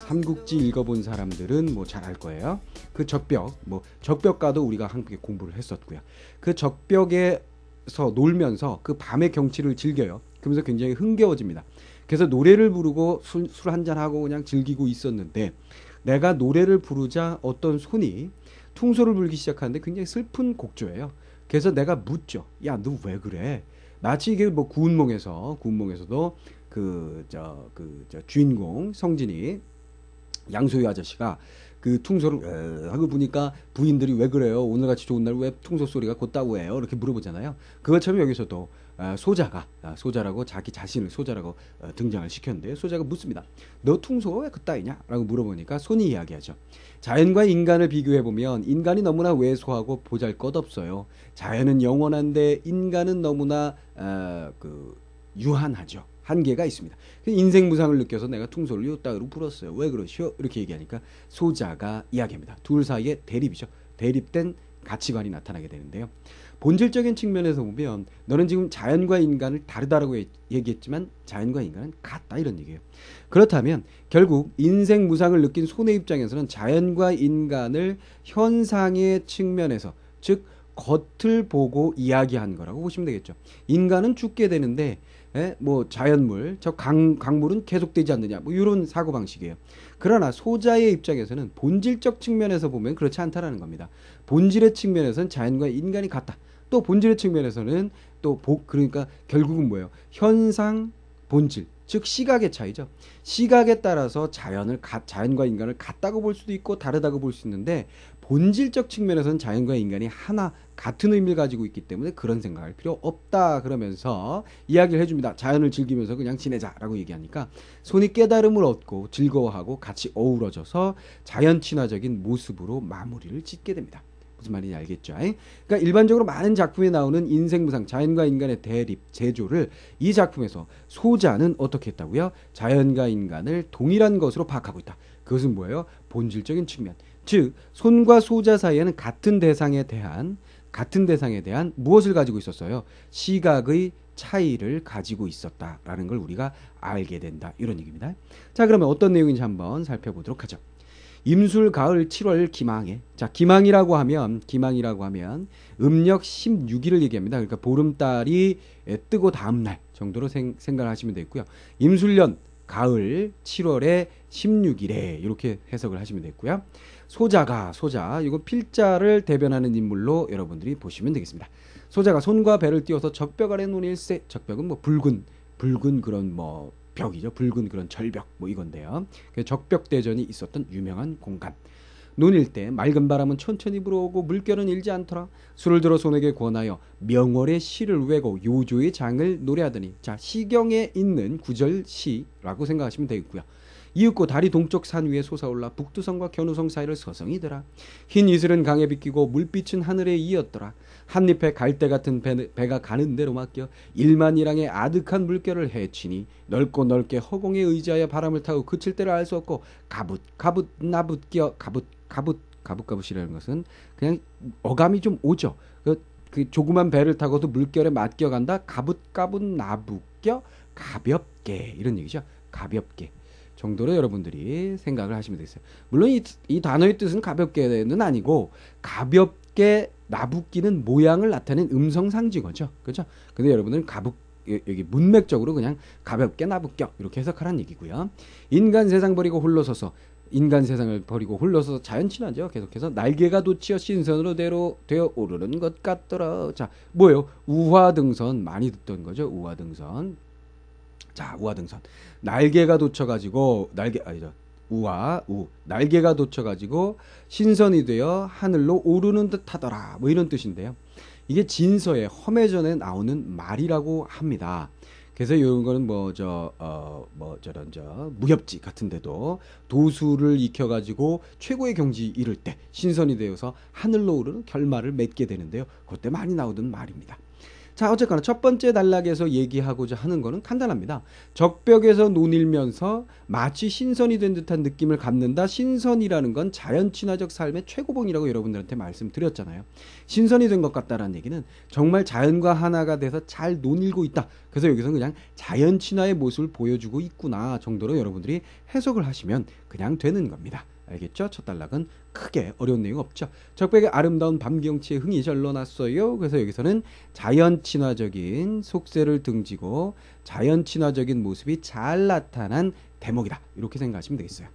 삼국지 읽어본 사람들은 뭐 잘 알 거예요. 그 적벽, 뭐 적벽가도 우리가 함께 공부를 했었고요. 그 적벽에서 놀면서 그 밤의 경치를 즐겨요. 그러면서 굉장히 흥겨워집니다. 그래서 노래를 부르고 술 한잔 하고 그냥 즐기고 있었는데 내가 노래를 부르자 어떤 손이 퉁소를 불기 시작하는데 굉장히 슬픈 곡조예요. 그래서 내가 묻죠. 야, 너 왜 그래? 마치 이게 뭐 구운몽에서 구운몽에서도 그 저그저 그 저 주인공 성진이 양소희 아저씨가 그 퉁소를 하고 보니까 부인들이 왜 그래요? 오늘같이 좋은 날 왜 퉁소 소리가 곧다고 해요? 이렇게 물어보잖아요. 그것처럼 여기서도 아, 소자가 아, 소자라고 자기 자신을 소자라고 어, 등장을 시켰는데 소자가 묻습니다. 너 퉁소가 왜 그따위냐?라고 물어보니까 손이 이야기하죠. 자연과 인간을 비교해 보면 인간이 너무나 왜소하고 보잘것없어요. 자연은 영원한데 인간은 너무나 어, 그 유한하죠. 한계가 있습니다. 인생 무상을 느껴서 내가 퉁소를 요 따위로 불었어요. 왜 그러시오? 이렇게 얘기하니까 소자가 이야기합니다. 둘사이에 대립이죠. 대립된 가치관이 나타나게 되는데요. 본질적인 측면에서 보면 너는 지금 자연과 인간을 다르다라고 얘기했지만 자연과 인간은 같다 이런 얘기예요. 그렇다면 결국 인생 무상을 느낀 손의 입장에서는 자연과 인간을 현상의 측면에서 즉 겉을 보고 이야기한 거라고 보시면 되겠죠. 인간은 죽게 되는데 에? 예? 뭐 자연물, 저 강, 강물은 계속되지 않느냐, 뭐 이런 사고 방식이에요. 그러나 소자의 입장에서는 본질적 측면에서 보면 그렇지 않다라는 겁니다. 본질의 측면에서는 자연과 인간이 같다. 또 본질의 측면에서는 또 복, 그러니까 결국은 뭐예요? 현상, 본질, 즉 시각의 차이죠. 시각에 따라서 자연을 가, 자연과 인간을 같다고 볼 수도 있고 다르다고 볼 수 있는데 본질적 측면에서는 자연과 인간이 하나 같은 의미를 가지고 있기 때문에 그런 생각할 필요 없다 그러면서 이야기를 해줍니다. 자연을 즐기면서 그냥 지내자라고 얘기하니까 손이 깨달음을 얻고 즐거워하고 같이 어우러져서 자연 친화적인 모습으로 마무리를 짓게 됩니다. 무슨 말인지 알겠죠? 그러니까 일반적으로 많은 작품에 나오는 인생 무상 자연과 인간의 대립 제조를 이 작품에서 소자는 어떻게 했다고요? 자연과 인간을 동일한 것으로 파악하고 있다. 그것은 뭐예요? 본질적인 측면. 즉 손과 소자 사이에는 같은 대상에 대한 같은 대상에 대한 무엇을 가지고 있었어요? 시각의 차이를 가지고 있었다라는 걸 우리가 알게 된다. 이런 얘기입니다. 자, 그러면 어떤 내용인지 한번 살펴보도록 하죠. 임술 가을 7월 기망에. 자, 기망이라고 하면 기망이라고 하면 음력 16일을 얘기합니다. 그러니까 보름달이 뜨고 다음 날 정도로 생, 각을 하시면 되겠고요. 임술년 가을 7월에 16일에 이렇게 해석을 하시면 되겠고요. 소자가 소자 이거 필자를 대변하는 인물로 여러분들이 보시면 되겠습니다. 소자가 손과 배를 띄워서 적벽 아래 논일세 적벽은 뭐 붉은 붉은 그런 뭐 벽이죠 붉은 그런 절벽 뭐 이건데요. 그 적벽 대전이 있었던 유명한 공간. 눈일때 맑은 바람은 천천히 불어오고 물결은 일지 않더라. 술을 들어 손에게 권하여 명월의 시를 외고 요조의 장을 노래하더니 자 시경에 있는 구절 시라고 생각하시면 되겠고요. 이윽고 다리 동쪽 산 위에 솟아올라 북두성과 견우성 사이를 서성이더라. 흰 이슬은 강에 비끼고 물빛은 하늘에 이었더라. 한잎에 갈대 같은 배, 가 가는 대로 맡겨 일만이랑의 아득한 물결을 헤치니 넓고 넓게 허공에 의지하여 바람을 타고 그칠 때를 알 수 없고 가붓 가붓 나붓겨 가붓 가붓 가붓가붓이라는 것은 그냥 어감이 좀 오죠. 그, 그 조그만 배를 타고도 물결에 맡겨 간다. 가붓가붓 나붓겨 가볍게 이런 얘기죠. 가볍게 정도로 여러분들이 생각을 하시면 되겠어요. 물론 이, 이 단어의 뜻은 가볍게는 아니고 가볍게 나부끼는 모양을 나타낸 음성 상징어죠. 그렇죠? 근데 여러분들가부 여기 문맥적으로 그냥 가볍게 나부껴 이렇게 해석하란 얘기고요. 인간 세상 버리고 홀로 서서 인간 세상을 버리고 홀로 서서 자연 친화죠. 계속해서 날개가 돋치어 신선으로 대로 되어 오르는 것 같더라. 자, 뭐예요? 우화등선 많이 듣던 거죠. 우화등선. 자 우하등선 날개가 돋쳐가지고 날개 아니죠 우와 우 날개가 돋쳐가지고 신선이 되어 하늘로 오르는 듯하더라 뭐 이런 뜻인데요. 이게 진서에 험해전에 나오는 말이라고 합니다. 그래서 이런 거는 뭐저어뭐 어, 뭐 저런 저 무협지 같은데도 도수를 익혀가지고 최고의 경지 이룰 때 신선이 되어서 하늘로 오르는 결말을 맺게 되는데요. 그때 많이 나오던 말입니다. 자, 어쨌거나 첫 번째 단락에서 얘기하고자 하는 것은 간단합니다. 적벽에서 논일면서 마치 신선이 된 듯한 느낌을 갖는다. 신선이라는 건 자연 친화적 삶의 최고봉이라고 여러분들한테 말씀드렸잖아요. 신선이 된 것 같다라는 얘기는 정말 자연과 하나가 돼서 잘 논일고 있다. 그래서 여기서 그냥 자연 친화의 모습을 보여주고 있구나 정도로 여러분들이 해석을 하시면 그냥 되는 겁니다. 알겠죠? 첫 단락은 크게 어려운 내용 없죠. 적백의 아름다운 밤경치의 흥이 절로 났어요. 그래서 여기서는 자연 친화적인 속세를 등지고 자연 친화적인 모습이 잘 나타난 대목이다. 이렇게 생각하시면 되겠어요.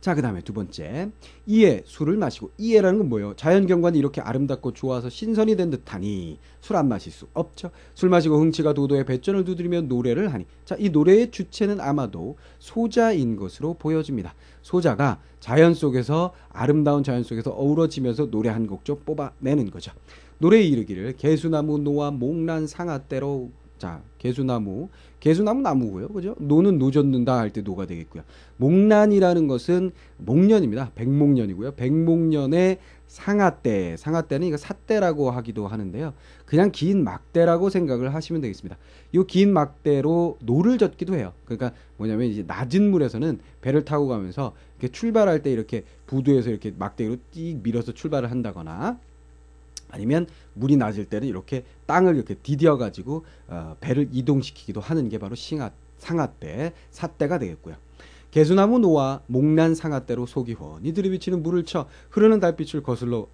자, 그 다음에 두 번째. 이에 술을 마시고, 이에라는 건 뭐예요? 자연경관이 이렇게 아름답고 좋아서 신선이 된 듯하니 술 안 마실 수 없죠. 술 마시고 흥치가 도도해 배전을 두드리며 노래를 하니. 자, 이 노래의 주체는 아마도 소자인 것으로 보여집니다. 소자가 자연 속에서, 아름다운 자연 속에서 어우러지면서 노래 한 곡 좀 뽑아내는 거죠. 노래에 이르기를 개수나무 노아 목란 상아대로 자 개수나무 개수나무 나무고요. 그죠? 노는 노젓는다 할 때 노가 되겠고요. 목란이라는 것은 목년입니다백목년이고요백목년의상하 때, 상하때는 이거 사대라고 하기도 하는데요. 그냥 긴 막대라고 생각을 하시면 되겠습니다. 이 긴 막대로 노를 젓기도 해요. 그러니까 뭐냐면 이제 낮은 물에서는 배를 타고 가면서 이렇게 출발할 때 이렇게 부두에서 이렇게 막대로 띡 밀어서 출발을 한다거나 아니면 물이 낮을 때는 이렇게 땅을 이렇게 디뎌 가지고 어, 배를 이동시키기도 하는 게 바로 싱하, 상하대, 사대가 되겠고요. 개수나무 노와 목난 상하대로 소기원 이들이 비치는 물을 쳐 흐르는 달빛을 거슬러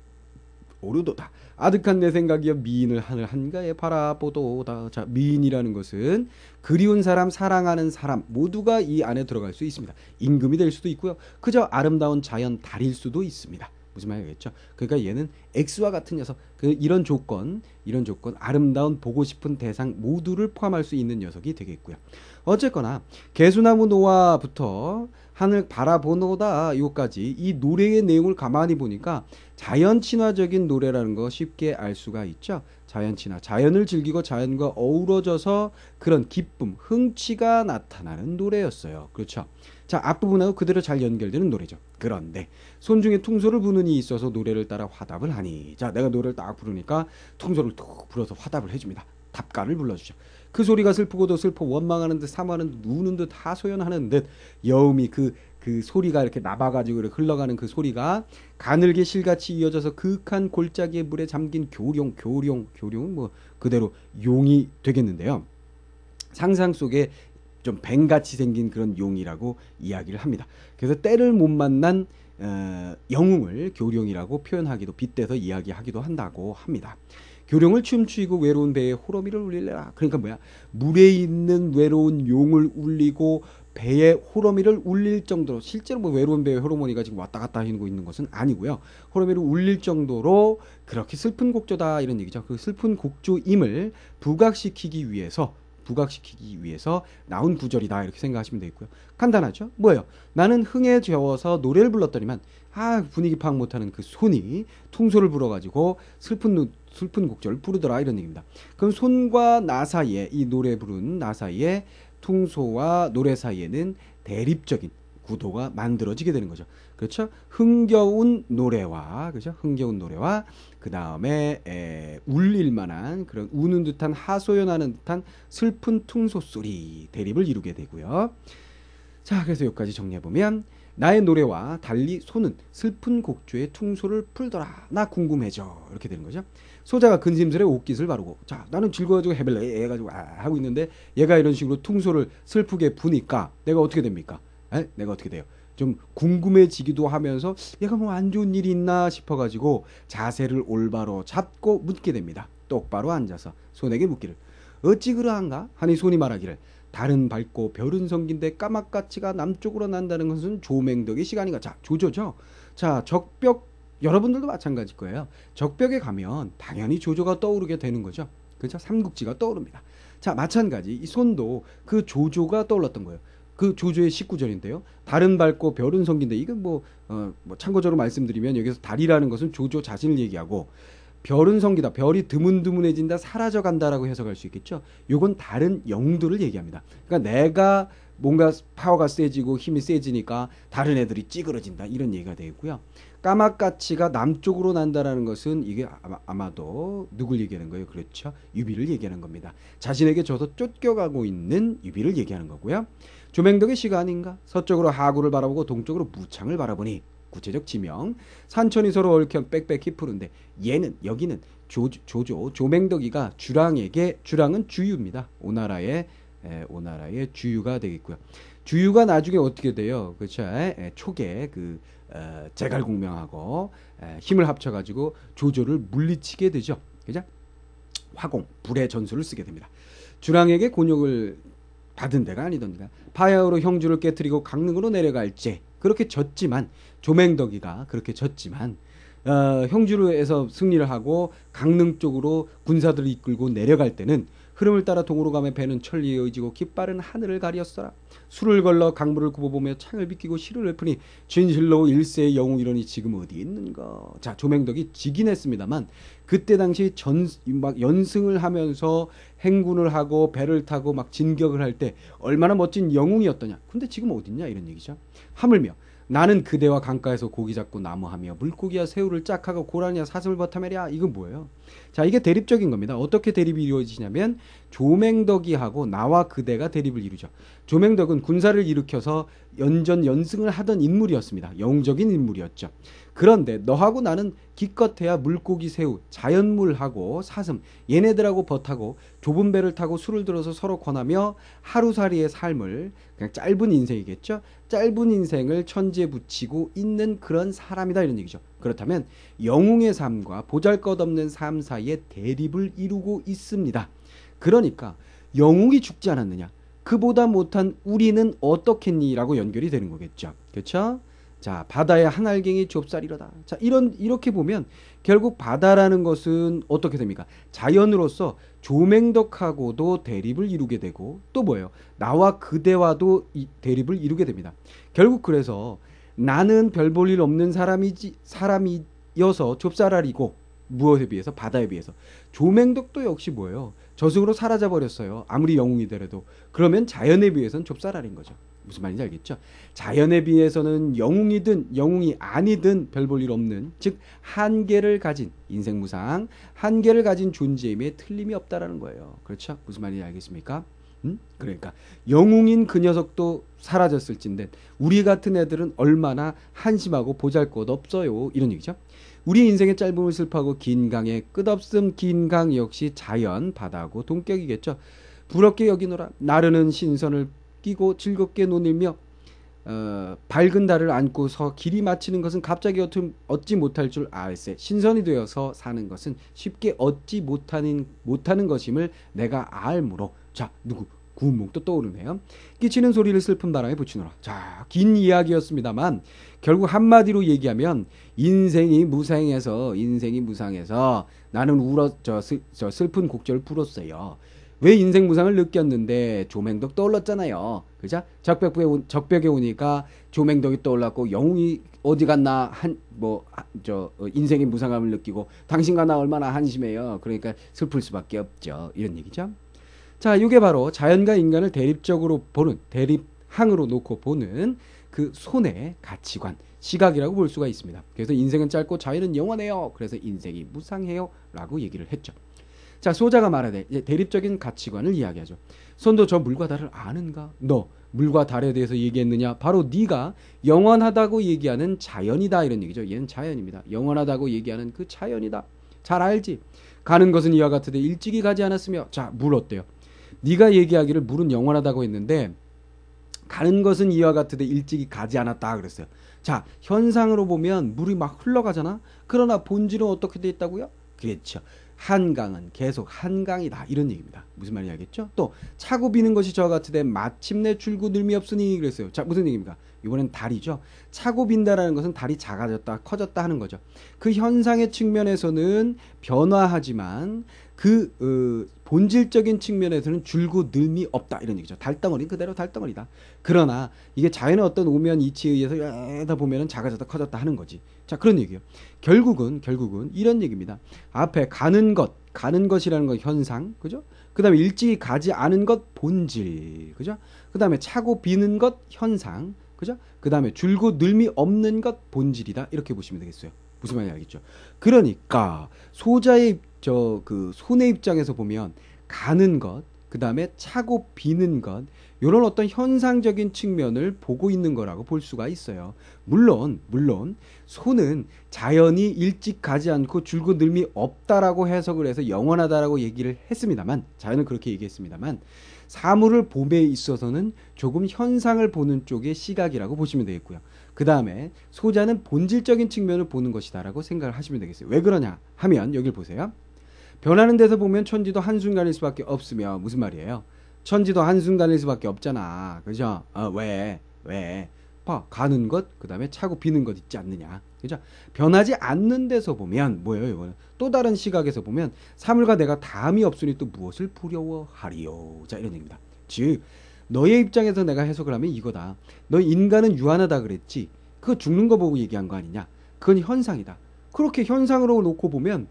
오르도다. 아득한 내 생각이여 미인을 하늘 한가에 바라보도다. 자, 미인이라는 것은 그리운 사람, 사랑하는 사람 모두가 이 안에 들어갈 수 있습니다. 임금이 될 수도 있고요. 그저 아름다운 자연 달일 수도 있습니다. 무슨 말이겠죠? 그러니까 얘는 X와 같은 녀석, 그 이런 조건, 이런 조건, 아름다운 보고 싶은 대상 모두를 포함할 수 있는 녀석이 되겠고요. 어쨌거나 개수나무 노화부터 하늘 바라보노다 요까지 이 노래의 내용을 가만히 보니까 자연 친화적인 노래라는 거 쉽게 알 수가 있죠. 자연 친화, 자연을 즐기고 자연과 어우러져서 그런 기쁨, 흥취가 나타나는 노래였어요. 그렇죠. 자, 앞부분하고 그대로 잘 연결되는 노래죠. 그런데 손중에 통소를 부는 이 있어서 노래를 따라 화답을 하니 자, 내가 노래를 딱 부르니까 통소를툭 불어서 화답을 해줍니다. 답가를 불러주죠. 그 소리가 슬프고도 슬퍼 원망하는 듯 사모하는 듯 우는 듯 하소연하는 듯 여음이 그그 그 소리가 이렇게 나아가지고 이렇게 흘러가는 그 소리가 가늘게 실같이 이어져서 극한 골짜기의 물에 잠긴 교룡 교룡 교룡뭐 그대로 용이 되겠는데요. 상상 속에 좀 뱀같이 생긴 그런 용이라고 이야기를 합니다. 그래서 때를 못 만난 어, 영웅을 교룡이라고 표현하기도 빗대서 이야기하기도 한다고 합니다. 교룡을 춤추이고 외로운 배에 호러미를 울리라. 그러니까 뭐야? 물에 있는 외로운 용을 울리고 배에 호러미를 울릴 정도로 실제로 뭐 외로운 배에 호러머니가 지금 왔다 갔다 하고 있는 것은 아니고요. 호러미를 울릴 정도로 그렇게 슬픈 곡조다 이런 얘기죠. 그 슬픈 곡조임을 부각시키기 위해서 부각시키기 위해서 나온 구절이다 이렇게 생각하시면 되겠고요. 간단하죠? 뭐예요? 나는 흥에 겨워서 노래를 불렀더니만 아 분위기 파악 못하는 그 손이 퉁소를 불어가지고 슬픈 슬픈 곡절을 부르더라 이런 얘기입니다. 그럼 손과 나 사이에 이 노래 부른 나 사이에 퉁소와 노래 사이에는 대립적인 구도가 만들어지게 되는 거죠. 그렇죠? 흥겨운 노래와 그렇죠? 흥겨운 노래와 그 다음에 울릴만한 그런 우는 듯한 하소연하는 듯한 슬픈 퉁소 소리 대립을 이루게 되고요. 자, 그래서 여기까지 정리해 보면 나의 노래와 달리 소는 슬픈 곡조의 퉁소를 풀더라. 나 궁금해져. 이렇게 되는 거죠. 소자가 근심스레 옷깃을 바르고 자 나는 즐거워가지고 해벨레 해가지고 아 하고 있는데 얘가 이런 식으로 퉁소를 슬프게 부니까 내가 어떻게 됩니까? 에? 내가 어떻게 돼요? 좀 궁금해지기도 하면서 얘가 뭐 안 좋은 일이 있나 싶어가지고 자세를 올바로 잡고 묻게 됩니다. 똑바로 앉아서 손에게 묻기를 어찌 그러한가 하니 손이 말하기를 달은 밝고 별은 성긴데 까막가치가 남쪽으로 난다는 것은 조맹덕의 시간인가자 조조죠. 자 적벽 여러분들도 마찬가지일 거예요. 적벽에 가면 당연히 조조가 떠오르게 되는 거죠. 그렇죠? 삼국지가 떠오릅니다. 자 마찬가지 이 손도 그 조조가 떠올랐던 거예요. 그 조조의 19절인데요. 달은 밝고 별은 성긴데 이건 뭐, 어, 뭐 참고적으로 말씀드리면 여기서 달이라는 것은 조조 자신을 얘기하고 별은 성기다. 별이 드문드문해진다. 사라져 간다라고 해석할 수 있겠죠. 요건 다른 영들을 얘기합니다. 그러니까 내가 뭔가 파워가 세지고 힘이 세지니까 다른 애들이 찌그러진다. 이런 얘기가 되고요. 까막가치가 남쪽으로 난다라는 것은 이게 아마, 도 누굴 얘기하는 거예요? 그렇죠. 유비를 얘기하는 겁니다. 자신에게 저서 쫓겨가고 있는 유비를 얘기하는 거고요. 조맹덕의 시간인가 서쪽으로 하구를 바라보고 동쪽으로 무창을 바라보니 구체적 지명 산천이 서로 얽혀 빽빽히 푸른데 얘는 여기는 조, 조조 조맹덕이가 주랑에게 주랑은 주유입니다. 오나라의 에, 오나라의 주유가 되겠고요. 주유가 나중에 어떻게 돼요? 그렇죠? 에, 초기에 그 에, 어, 제갈공명하고 에, 힘을 합쳐가지고 조조를 물리치게 되죠. 그죠? 화공 불의 전술을 쓰게 됩니다. 주랑에게 곤욕을 받은 데가 아니던가 파야흐로 형주를 깨뜨리고 강릉으로 내려갈지 그렇게 졌지만 조맹덕이가 그렇게 졌지만 어, 형주로에서 승리를 하고 강릉 쪽으로 군사들을 이끌고 내려갈 때는 흐름을 따라 동으로 가며 배는 천리에 의지고 깃발은 하늘을 가리었어라. 술을 걸러 강물을 굽어보며 창을 비끼고 시를 읊으니 진실로 일세의 영웅이러니 지금 어디 있는가. 자조맹덕이 지긴 했습니다만 그때 당시 전, 막 연승을 하면서 행군을 하고 배를 타고 막 진격을 할 때 얼마나 멋진 영웅이었더냐. 근데 지금 어디있냐 이런 얘기죠. 하물며 나는 그대와 강가에서 고기 잡고 나무하며 물고기와 새우를 짝하고 고라니와 사슴을 버타매랴 이건 뭐예요? 자 이게 대립적인 겁니다. 어떻게 대립이 이루어지냐면 조맹덕이하고 나와 그대가 대립을 이루죠. 조맹덕은 군사를 일으켜서 연전 연승을 하던 인물이었습니다. 영적인 인물이었죠. 그런데 너하고 나는 기껏해야 물고기 새우, 자연물하고 사슴, 얘네들하고 버타고 좁은 배를 타고 술을 들어서 서로 권하며 하루살이의 삶을 그냥 짧은 인생이겠죠. 짧은 인생을 천지에 붙이고 있는 그런 사람이다 이런 얘기죠. 그렇다면 영웅의 삶과 보잘것없는 삶 사이에 대립을 이루고 있습니다. 그러니까 영웅이 죽지 않았느냐? 그보다 못한 우리는 어떻겠니라고 연결이 되는 거겠죠. 그렇죠? 자, 바다의 한 알갱이 좁쌀이로다. 자, 이런 이렇게 보면 결국 바다라는 것은 어떻게 됩니까? 자연으로서 조맹덕하고도 대립을 이루게 되고 또 뭐예요? 나와 그대와도 대립을 이루게 됩니다. 결국 그래서 나는 별볼일 없는 사람이지 사람이어서 좁쌀알이고 무엇에 비해서 바다에 비해서 조맹덕도 역시 뭐예요? 저승으로 사라져 버렸어요. 아무리 영웅이 되래도 그러면 자연에 비해서는 좁쌀알인 거죠. 무슨 말인지 알겠죠? 자연에 비해서는 영웅이든 영웅이 아니든 별 볼 일 없는 즉 한계를 가진 인생 무상 한계를 가진 존재임에 틀림이 없다라는 거예요. 그렇죠? 무슨 말인지 알겠습니까? 음? 그러니까 영웅인 그 녀석도 사라졌을진데 우리 같은 애들은 얼마나 한심하고 보잘것없어요. 이런 얘기죠. 우리 인생의 짧음을 슬퍼하고 긴 강의 끝없음 긴강 역시 자연 바다고 동격이겠죠. 부럽게 여기노라 나르는 신선을 끼고 즐겁게 논일며 어, 밝은 달을 안고서 길이 마치는 것은 갑자기 얻음, 얻지 못할 줄 알세. 신선이 되어서 사는 것은 쉽게 얻지 못하는, 못하는 것임을 내가 알므로. 자, 누구? 구운또 떠오르네요. 끼치는 소리를 슬픈 바람에 붙이노라. 자, 긴 이야기였습니다만 결국 한마디로 얘기하면 인생이 무상해서 인생이 무상해서 나는 울어 저, 슬, 저 슬픈 곡절을 풀었어요. 왜 인생 무상을 느꼈는데 조맹덕 떠올랐잖아요. 그죠? 적벽에 오, 적벽에 오니까 조맹덕이 떠올랐고 영웅이 어디 갔나 한 뭐저 어, 인생의 무상함을 느끼고 당신과 나 얼마나 한심해요. 그러니까 슬플 수밖에 없죠. 이런 얘기죠. 자, 이게 바로 자연과 인간을 대립적으로 보는 대립항으로 놓고 보는 그 손의 가치관, 시각이라고 볼 수가 있습니다. 그래서 인생은 짧고 자연은 영원해요. 그래서 인생이 무상해요라고 얘기를 했죠. 자, 소자가 말하되 이제 대립적인 가치관을 이야기하죠. 손도저 물과 달을 아는가? 너 물과 달에 대해서 얘기했느냐? 바로 네가 영원하다고 얘기하는 자연이다 이런 얘기죠. 얘는 자연입니다. 영원하다고 얘기하는 그 자연이다. 잘 알지? 가는 것은 이와 같으되 일찍이 가지 않았으며 자, 물 어때요? 네가 얘기하기를 물은 영원하다고 했는데 가는 것은 이와 같으되 일찍이 가지 않았다 그랬어요. 자, 현상으로 보면 물이 막 흘러가잖아. 그러나 본질은 어떻게 돼 있다고요? 그렇죠. 한강은 계속 한강이다 이런 얘기입니다. 무슨 말이지 알겠죠? 또 차고 비는 것이 저와 같으되 마침내 출구 늘미 없으니 그랬어요. 자 무슨 얘기입니까? 이번엔 달이죠. 차고 빈다라는 것은 달이 작아졌다 커졌다 하는 거죠. 그 현상의 측면에서는 변화하지만 그 어, 본질적인 측면에서는 줄고 늘미 없다 이런 얘기죠. 달덩어리는 그대로 달덩어리다. 그러나 이게 자연의 어떤 오면 이치에 의해서 여다 보면은 작아졌다 커졌다 하는 거지. 자 그런 얘기요. 결국은 결국은 이런 얘기입니다. 앞에 가는 것 가는 것이라는 건 현상 그죠? 그 다음에 일찍이 가지 않은 것 본질 그죠? 그 다음에 차고 비는 것 현상 그죠? 그 다음에 줄고 늘미 없는 것 본질이다 이렇게 보시면 되겠어요. 무슨 말인지 알겠죠? 그러니까 소자의 저그손해 입장에서 보면 가는 것, 그 다음에 차고 비는 것, 이런 어떤 현상적인 측면을 보고 있는 거라고 볼 수가 있어요. 물론, 물론, 손은 자연이 일찍 가지 않고 줄곧 늘미 없다라고 해석을 해서 영원하다라고 얘기를 했습니다만, 자연은 그렇게 얘기했습니다만, 사물을 봄에 있어서는 조금 현상을 보는 쪽의 시각이라고 보시면 되겠고요. 그 다음에 소자는 본질적인 측면을 보는 것이다라고 생각을 하시면 되겠어요. 왜 그러냐 하면 여길 보세요. 변하는 데서 보면 천지도 한순간일 수밖에 없으며 무슨 말이에요? 천지도 한순간일 수밖에 없잖아. 그죠? 어, 왜? 왜? 봐. 가는 것, 그 다음에 차고 비는 것 있지 않느냐. 그죠? 변하지 않는 데서 보면, 뭐예요, 이거는? 또 다른 시각에서 보면, 사물과 내가 담이 없으니 또 무엇을 부려워하리요 자, 이런 얘기입니다. 즉, 너의 입장에서 내가 해석을 하면 이거다. 너 인간은 유한하다 그랬지. 그거 죽는 거 보고 얘기한 거 아니냐. 그건 현상이다. 그렇게 현상으로 놓고 보면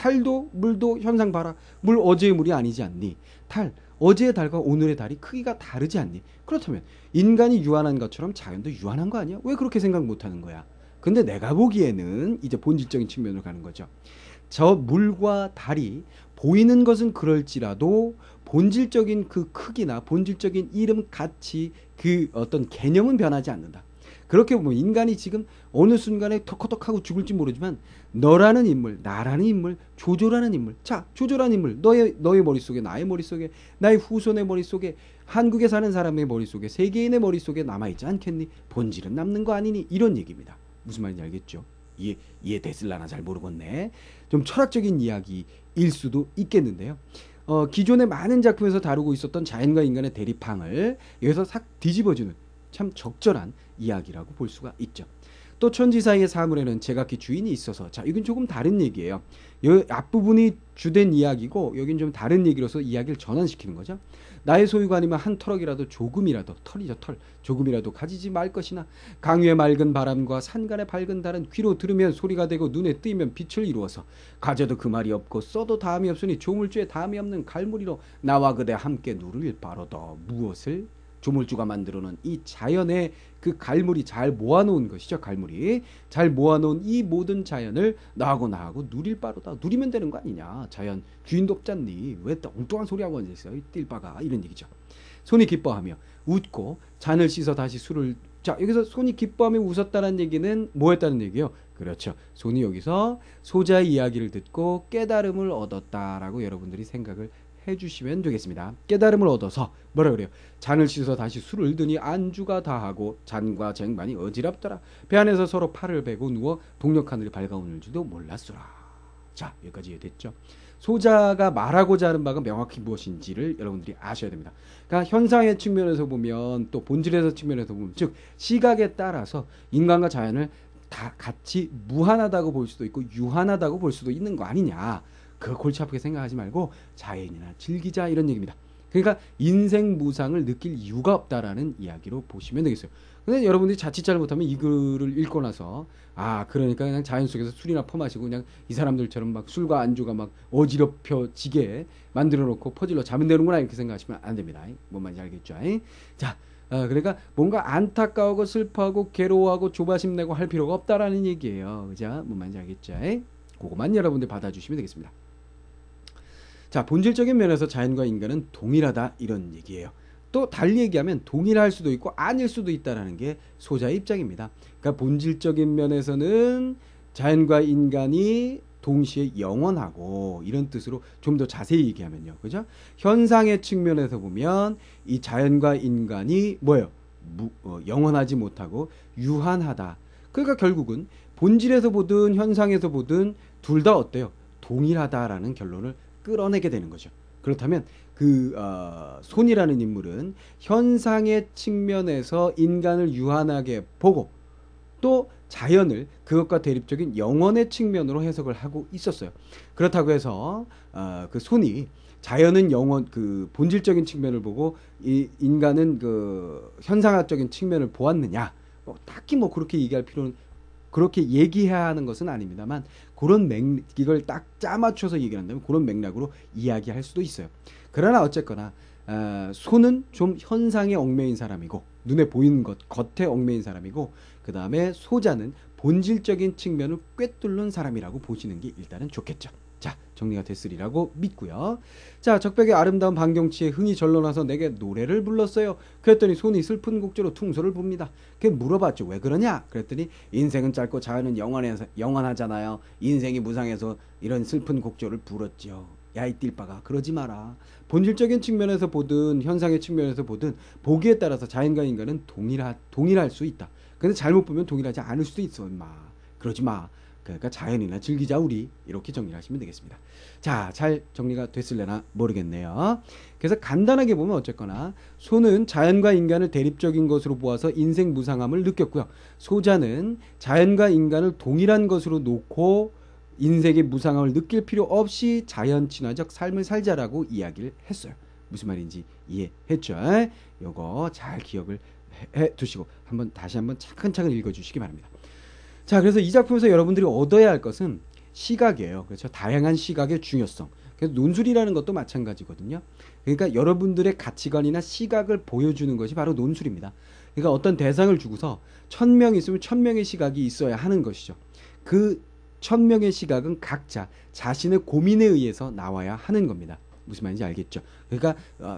탈도 물도 현상 봐라. 물 어제의 물이 아니지 않니? 탈 어제의 달과 오늘의 달이 크기가 다르지 않니? 그렇다면 인간이 유한한 것처럼 자연도 유한한 거 아니야? 왜 그렇게 생각 못 하는 거야? 근데 내가 보기에는 이제 본질적인 측면으로 가는 거죠. 저 물과 달이 보이는 것은 그럴지라도 본질적인 그 크기나 본질적인 이름 가치 그 어떤 개념은 변하지 않는다. 그렇게 보면 인간이 지금 어느 순간에 터커덕하고 죽을지 모르지만 너라는 인물, 나라는 인물, 조조라는 인물. 자, 조조라는 인물. 너의 너의 머릿속에 나의 머릿속에 나의 후손의 머릿속에 한국에 사는 사람의 머릿속에 세계인의 머릿속에 남아 있지 않겠니? 본질은 남는 거 아니니? 이런 얘기입니다. 무슨 말인지 알겠죠? 이해 이해됐을라나 잘 모르겠네. 좀 철학적인 이야기일 수도 있겠는데요. 어, 기존의 많은 작품에서 다루고 있었던 자연과 인간의 대립항을 여기서 싹 뒤집어주는 참 적절한 이야기라고 볼 수가 있죠. 또 천지사의 사물에는 제각기 주인이 있어서 자 이건 조금 다른 얘기예요. 여 앞부분이 주된 이야기고 여긴 좀 다른 얘기로서 이야기를 전환시키는 거죠. 나의 소유가 아니면 한 터럭이라도 조금이라도 털이죠 털 조금이라도 가지지 말 것이나 강유의 맑은 바람과 산간의 밝은 달은 귀로 들으면 소리가 되고 눈에 뜨이면 빛을 이루어서 가져도 그 말이 없고 써도 다음이 없으니 조물주에 다음이 없는 갈무리로 나와 그대 함께 누릴 바로더 무엇을 조물주가 만들어놓은 이 자연의 그갈물이잘 모아놓은 것이죠. 갈물이잘 모아놓은 이 모든 자연을 나하고 나하고 누릴 바로다. 누리면 되는 거 아니냐. 자연 주인도 없잖니. 왜 엉뚱한 소리하고 앉아있어요. 띨바가 이런 얘기죠. 손이 기뻐하며 웃고 잔을 씻어 다시 술을 자 여기서 손이 기뻐하며 웃었다는 얘기는 뭐 했다는 얘기예요? 그렇죠. 손이 여기서 소자의 이야기를 듣고 깨달음을 얻었다라고 여러분들이 생각을 해주시면 되겠습니다. 깨달음을 얻어서 뭐라 그래요? 잔을 씻어 다시 술을 드니 안주가 다하고 잔과 쟁반이 어지럽더라. 배 안에서 서로 팔을 베고 누워 동력 하늘이 밝아오는 줄도 몰랐소라. 자 여기까지 이해됐죠? 소자가 말하고자 하는 바가 명확히 무엇인지를 여러분들이 아셔야 됩니다. 그러니까 현상의 측면에서 보면 또 본질에서 측면에서 보면 즉 시각에 따라서 인간과 자연을 다 같이 무한하다고 볼 수도 있고 유한하다고 볼 수도 있는 거 아니냐. 그 골치 아프게 생각하지 말고 자연이나 즐기자 이런 얘기입니다. 그러니까 인생 무상을 느낄 이유가 없다라는 이야기로 보시면 되겠어요. 근데 여러분들이 자칫 잘못하면 이 글을 읽고 나서 아 그러니까 그냥 자연 속에서 술이나 퍼마시고 그냥 이 사람들처럼 막 술과 안주가 막 어지럽혀지게 만들어 놓고 퍼질러 자면 되는구나 이렇게 생각하시면 안 됩니다. 뭔 말인지 알겠죠? 자 어, 그러니까 뭔가 안타까워하고 슬퍼하고 괴로워하고 조바심 내고 할 필요가 없다라는 얘기예요. 그죠? 뭔 말인지 알겠죠? 그것만 여러분들 받아주시면 되겠습니다. 자, 본질적인 면에서 자연과 인간은 동일하다 이런 얘기예요. 또 달리 얘기하면 동일할 수도 있고 아닐 수도 있다라는 게 소자의 입장입니다. 그러니까 본질적인 면에서는 자연과 인간이 동시에 영원하고 이런 뜻으로 좀 더 자세히 얘기하면요. 그죠? 현상의 측면에서 보면 이 자연과 인간이 뭐예요? 무, 어, 영원하지 못하고 유한하다. 그러니까 결국은 본질에서 보든 현상에서 보든 둘 다 어때요? 동일하다라는 결론을 끌어내게 되는 거죠. 그렇다면 그 어, 손이라는 인물은 현상의 측면에서 인간을 유한하게 보고 또 자연을 그것과 대립적인 영원의 측면으로 해석을 하고 있었어요. 그렇다고 해서 어, 그 손이 자연은 영원 그 본질적인 측면을 보고 이 인간은 그 현상학적인 측면을 보았느냐? 뭐 딱히 뭐 그렇게 얘기할 필요는 그렇게 얘기해야 하는 것은 아닙니다만 그런 맥 이걸 딱 짜맞춰서 얘기를 한다면 그런 맥락으로 이야기할 수도 있어요. 그러나 어쨌거나 어, 손은 좀 현상에 얽매인 사람이고 눈에 보이는 것 겉에 얽매인 사람이고 그 다음에 소자는 본질적인 측면을 꿰뚫는 사람이라고 보시는 게 일단은 좋겠죠. 자, 정리가 됐으리라고 믿고요. 자, 적백의 아름다운 반경치에 흥이 절로나서 내게 노래를 불렀어요. 그랬더니 손이 슬픈 곡조로 퉁소를 봅니다. 그 물어봤죠. 왜 그러냐? 그랬더니 인생은 짧고 자연은 영원해, 영원하잖아요. 인생이 무상해서 이런 슬픈 곡조를 불었죠. 야이 띨바가 그러지 마라. 본질적인 측면에서 보든 현상의 측면에서 보든 보기에 따라서 자연과 인간은 동일하, 동일할 수 있다. 근데 잘못 보면 동일하지 않을 수도 있어, 임마. 그러지 마. 그러니까 자연이나 즐기자 우리 이렇게 정리를 하시면 되겠습니다. 자, 잘 정리가 됐을래나 모르겠네요. 그래서 간단하게 보면 어쨌거나 소는 자연과 인간을 대립적인 것으로 보아서 인생 무상함을 느꼈고요. 소자는 자연과 인간을 동일한 것으로 놓고 인생의 무상함을 느낄 필요 없이 자연 친화적 삶을 살자라고 이야기를 했어요. 무슨 말인지 이해했죠? 요거 잘 기억을 해 두시고 한번 다시 한번 차근차근 읽어 주시기 바랍니다. 자, 그래서 이 작품에서 여러분들이 얻어야 할 것은 시각이에요. 그렇죠? 다양한 시각의 중요성. 그래서 논술이라는 것도 마찬가지거든요. 그러니까 여러분들의 가치관이나 시각을 보여주는 것이 바로 논술입니다. 그러니까 어떤 대상을 주고서 천명이 있으면 천 명의 시각이 있어야 하는 것이죠. 그 천 명의 시각은 각자 자신의 고민에 의해서 나와야 하는 겁니다. 무슨 말인지 알겠죠? 그러니까 어,